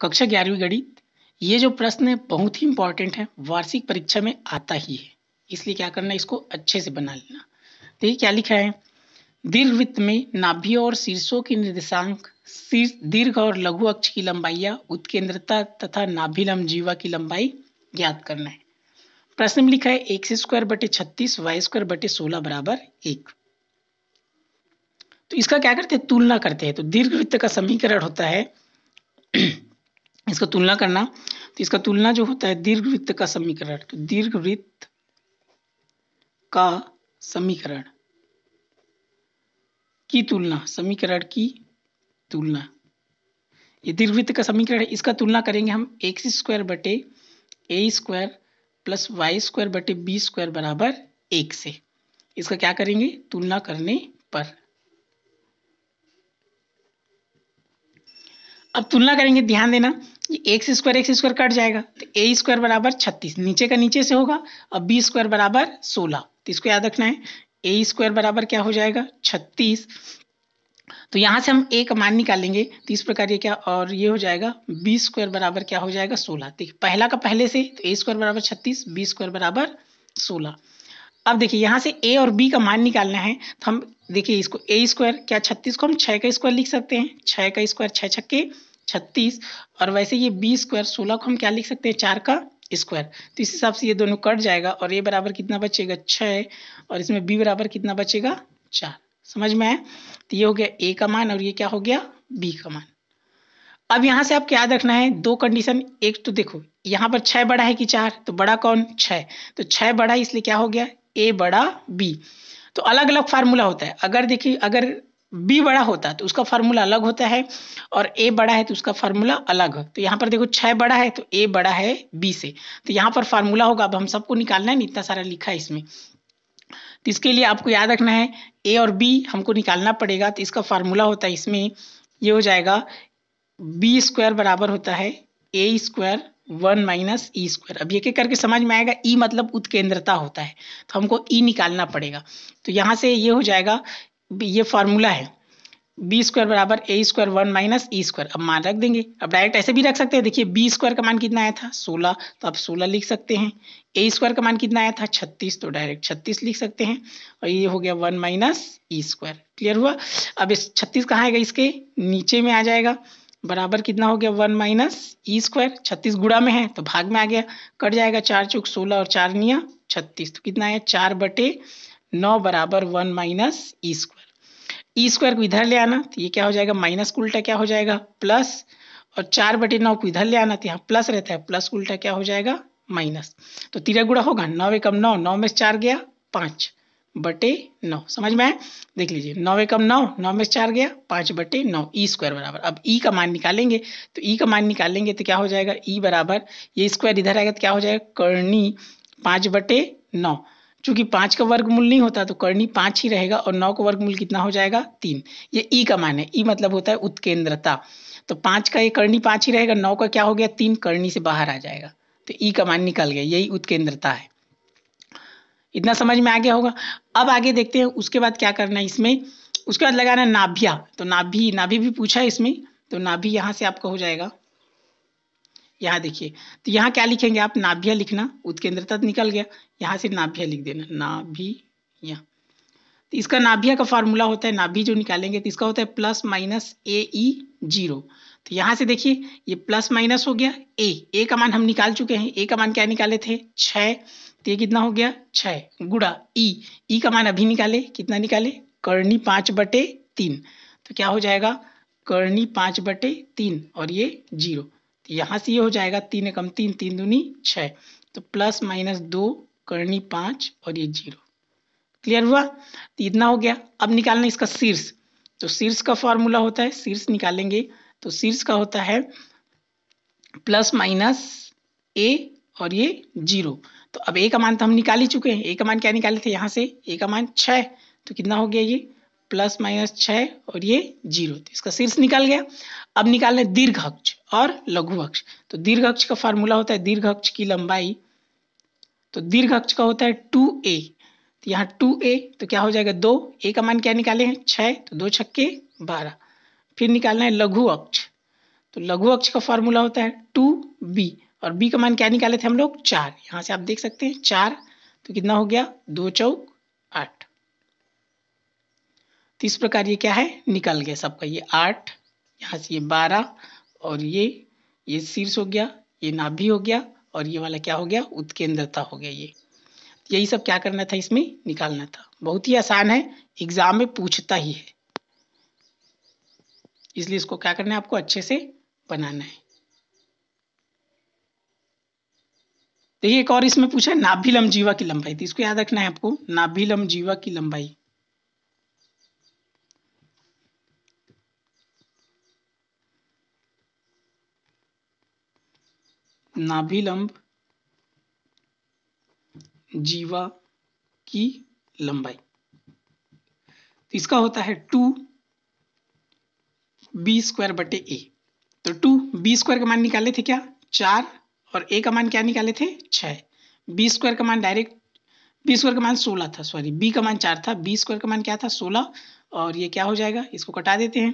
कक्षा ग्यारहवीं गणित ये जो प्रश्न है बहुत ही इंपॉर्टेंट है वार्षिक परीक्षा में आता ही है इसलिए क्या करना है इसको अच्छे से बना लेना देखिए तो क्या लिखा है दीर्घ वृत्त में नाभियों और शीर्षों की निर्देशांक दीर्घ और लघु अक्ष की या उत्केंद्रता तथा नाभिलंब जीवा की लंबाई ज्ञात करना है प्रश्न में लिखा है एक्स स्क्वायर बटे छत्तीस वाई स्क्वायर बटे सोलह बराबर एक तो इसका क्या करते हैं तुलना करते हैं तो दीर्घ वृत्त का समीकरण होता है इसका तुलना करना तो इसका तुलना जो होता है दीर्घ वृत्त का समीकरण तो दीर्घ वृत्त का समीकरण की तुलना समीकरण की तुलना ये दीर्घ वृत्त का समीकरण है इसका तुलना करेंगे हम एक्स स्क्वायर बटे A square plus Y square बटे बी स्क्वायर बराबर एक से इसका क्या करेंगे तुलना करने पर अब तुलना करेंगे ध्यान देना X square X square cut जाएगा तो ए स्क्वायर बराबर छत्तीस नीचे का नीचे से होगा अब बी स्क्वायर बराबर सोलह तो इसको याद रखना है ए स्क्वायर बराबर क्या हो जाएगा छत्तीस तो यहाँ से हम ए का मान निकालेंगे तो इस प्रकार ये क्या और ये हो जाएगा बी स्क्वायर बराबर क्या हो जाएगा सोलह देखिए तो पहला का पहले से तो ए स्क्वायर बराबर छत्तीस बी स्क्वायर बराबर सोलह अब देखिए यहाँ से ए और बी का मान निकालना है तो हम देखिए इसको ए स्क्वायर क्या छत्तीस को हम छः का स्क्वायर लिख सकते हैं छः का स्क्वायर छः छक्के छत्तीस और वैसे ये बी स्क्वायर सोलह को हम क्या लिख सकते हैं चार का स्क्वायर तो इस हिसाब से ये दोनों कट जाएगा और ये बराबर कितना बचेगा छः और इसमें बी बराबर कितना बचेगा चार समझ में आए तो ये हो गया ए का मान और ये क्या हो गया बी का मान अब यहाँ से आपको याद रखना है दो कंडीशन एक तो देखो यहाँ पर छः बड़ा है कि चार तो बड़ा कौन छः तो छः बड़ा इसलिए क्या हो गया ए बड़ा बी तो अलग अलग फार्मूला होता है अगर देखिए अगर बी बड़ा होता है तो उसका फार्मूला अलग होता है और ए बड़ा है तो उसका फार्मूला अलग तो यहाँ पर देखो छः बड़ा है तो ए बड़ा है बी से तो यहाँ पर फार्मूला होगा अब हम सबको निकालना है इतना सारा लिखा है इसमें तो इसके लिए आपको याद रखना है ए और बी हमको निकालना पड़ेगा तो इसका फार्मूला होता है इसमें ये हो जाएगा बी स्क्वायर बराबर होता है A square one minus E square अब एक एक करके समझ में आएगा ई e मतलब उत्केंद्रता होता है तो हमको ई e निकालना पड़ेगा तो यहाँ से ये हो जाएगा ये फार्मूला है बी स्क्वायर बराबर A square one minus E square अब मान रख देंगे अब डायरेक्ट ऐसे भी रख सकते हैं देखिए बी स्क्वायर का मान कितना आया था सोलह तो आप सोलह लिख सकते हैं ए स्क्वायर का मान कितना आया था छत्तीस तो डायरेक्ट छत्तीस लिख सकते हैं और ये हो गया one minus E square clear हुआ अब इस छत्तीस कहाँ आएगा इसके नीचे में आ जाएगा बराबर कितना हो गया वन माइनस ई स्क्वायर छत्तीस गुड़ा में है तो भाग में आ गया कट जाएगा चार चौक सोलह और चार निया छत्तीस तो कितना आया चार बटे नौ बराबर one minus E square E e square को इधर ले आना तो ये क्या हो जाएगा माइनस को उल्टा क्या हो जाएगा प्लस और चार बटे नौ को इधर ले आना तो यहाँ प्लस रहता है प्लस को उल्टा क्या हो जाएगा माइनस तो तीरा गुड़ा होगा नौ एकम नौ नौ में से चार गया पाँच बटे नौ समझ में आए देख लीजिए नौ एकम नौ नौ में से चार गया पाँच बटे नौ ई e स्क्वायर बराबर अब ई e का मान निकालेंगे तो ई का मान निकालेंगे तो क्या हो जाएगा ई बराबर ये स्क्वायर इधर आएगा तो क्या हो जाएगा करनी पाँच बटे नौ चूंकि पाँच का वर्गमूल नहीं होता तो करनी पाँच ही रहेगा और नौ का वर्गमूल कितना हो जाएगा तीन ये ई का मान है ई मतलब होता है उत्केंद्रता तो पाँच का ये करनी पाँच ही रहेगा नौ का क्या हो गया तीन करनी से बाहर आ जाएगा तो ई का मान निकल गया यही उत्केंद्रता है इतना समझ में आ गया होगा अब आगे देखते हैं उसके बाद क्या करना है इसमें उसके बाद लगाना नाभिया तो नाभि नाभि भी पूछा है इसमें तो नाभि यहाँ से आपका हो जाएगा यहाँ देखिए तो यहाँ क्या लिखेंगे आप नाभिया लिखना उत्केंद्रता निकल गया यहाँ से नाभिया लिख देना नाभिया तो इसका नाभिया का फार्मूला होता है नाभि जो निकालेंगे तो इसका होता है plus minus A E zero तो यहाँ से देखिए ये प्लस माइनस हो गया ए ए का मान हम निकाल चुके हैं ए का मान क्या निकाले थे छ तो ये कितना हो गया छ गुड़ा ई ई का मान अभी निकाले कितना निकाले कर्णी पाँच बटे तीन तो क्या हो जाएगा कर्णी पाँच बटे तीन और ये जीरो यहाँ से ये हो जाएगा तीन एकम तीन तीन दूनी छः तो प्लस माइनस दो करनी पाँच और ये जीरो क्लियर हुआ तो इतना हो गया अब निकालना इसका शीर्ष तो शीर्ष का फॉर्मूला होता है शीर्ष निकालेंगे तो शीर्ष का होता है प्लस माइनस ए और ये जीरो तो अब ए का मान तो हम निकाल ही चुके हैं ए का मान क्या निकाले थे यहाँ से ए का मान छः तो कितना हो गया ये प्लस माइनस छः और ये जीरो तो इसका शीर्ष निकाल गया अब निकालना दीर्घ अक्ष और लघु अक्ष तो दीर्घ अक्ष का फार्मूला होता है दीर्घ अक्ष की लंबाई तो दीर्घ अक्ष का होता है टू ए तो यहाँ टू ए तो क्या हो जाएगा दो ए का मान क्या निकाले हैं छः तो दो छक्के बारह फिर निकालना है लघु अक्ष तो लघु अक्ष का फार्मूला होता है टू बी और बी का मान क्या निकाले थे हम लोग चार यहाँ से आप देख सकते हैं चार तो कितना हो गया दो चौक आठ तो इस प्रकार ये क्या है निकल गया सबका ये आठ यहाँ से ये बारह और ये ये शीर्ष हो गया ये नाभि हो गया और ये वाला क्या हो गया उत्केंद्रता हो गया ये यही सब क्या करना था इसमें निकालना था बहुत ही आसान है एग्जाम में पूछता ही है इसलिए इसको क्या करना है आपको अच्छे से बनाना है देखिए एक और इसमें पूछा है नाभिलम जीवा की लंबाई तो इसको याद रखना है आपको नाभिलम जीवा की लंबाई नाभिलंब जीवा की लंबाई तो इसका होता है टू बी स्क्वायर बटे ए तो टू बी स्क्वायर का मान निकाले थे क्या चार और ए का मान क्या निकाले थे छ बी स्क्वायर का मान डायरेक्ट बी स्क्वायर का मान सोलह था सॉरी बी का मान चार था बी स्क्वायर का मान क्या था सोलह और ये क्या हो जाएगा इसको कटा देते हैं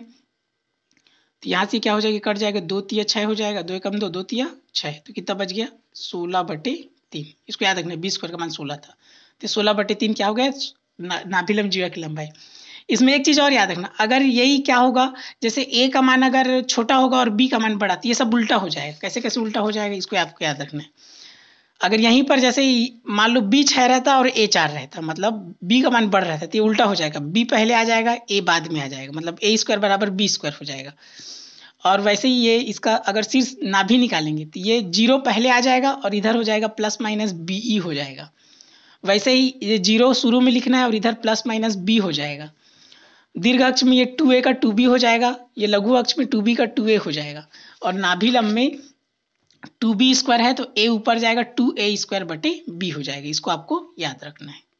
तो यहाँ से क्या हो जाएगा कट जाएगा दो तिया छः हो जाएगा दो एकम दो दो तिया छः तो कितना बच गया सोलह बटे तीन इसको याद रखना बीस स्क्वायर का मान सोलह था तो सोलह बटे तीन क्या हो गया ना, नाभिलम जीवा की लंबाई इसमें एक चीज़ और याद रखना अगर यही क्या होगा जैसे ए का मान अगर छोटा होगा और बी का मान बड़ा तो ये सब उल्टा हो जाएगा कैसे कैसे उल्टा हो जाएगा इसको आपको याद रखना है अगर यहीं पर जैसे मान लो बी छः रहता और ए चार रहता मतलब बी का मान बढ़ रहता तो ये उल्टा हो जाएगा बी पहले आ जाएगा ए बाद में आ जाएगा मतलब ए स्क्वायर बराबर बी स्क्वायर हो जाएगा और वैसे ही ये इसका अगर शीर्ष भी निकालेंगे तो ये जीरो पहले आ जाएगा और इधर हो जाएगा प्लस माइनस बी ई हो जाएगा वैसे ही ये जीरो शुरू में लिखना है और इधर प्लस माइनस बी हो जाएगा दीर्घ अक्ष में ये टू ए का टू बी हो जाएगा ये लघु अक्ष में टू बी का टू ए हो जाएगा और नाभिलंब में टू बी स्क्वायर है तो ए ऊपर जाएगा टू ए स्क्वायर बटे बी हो जाएगा इसको आपको याद रखना है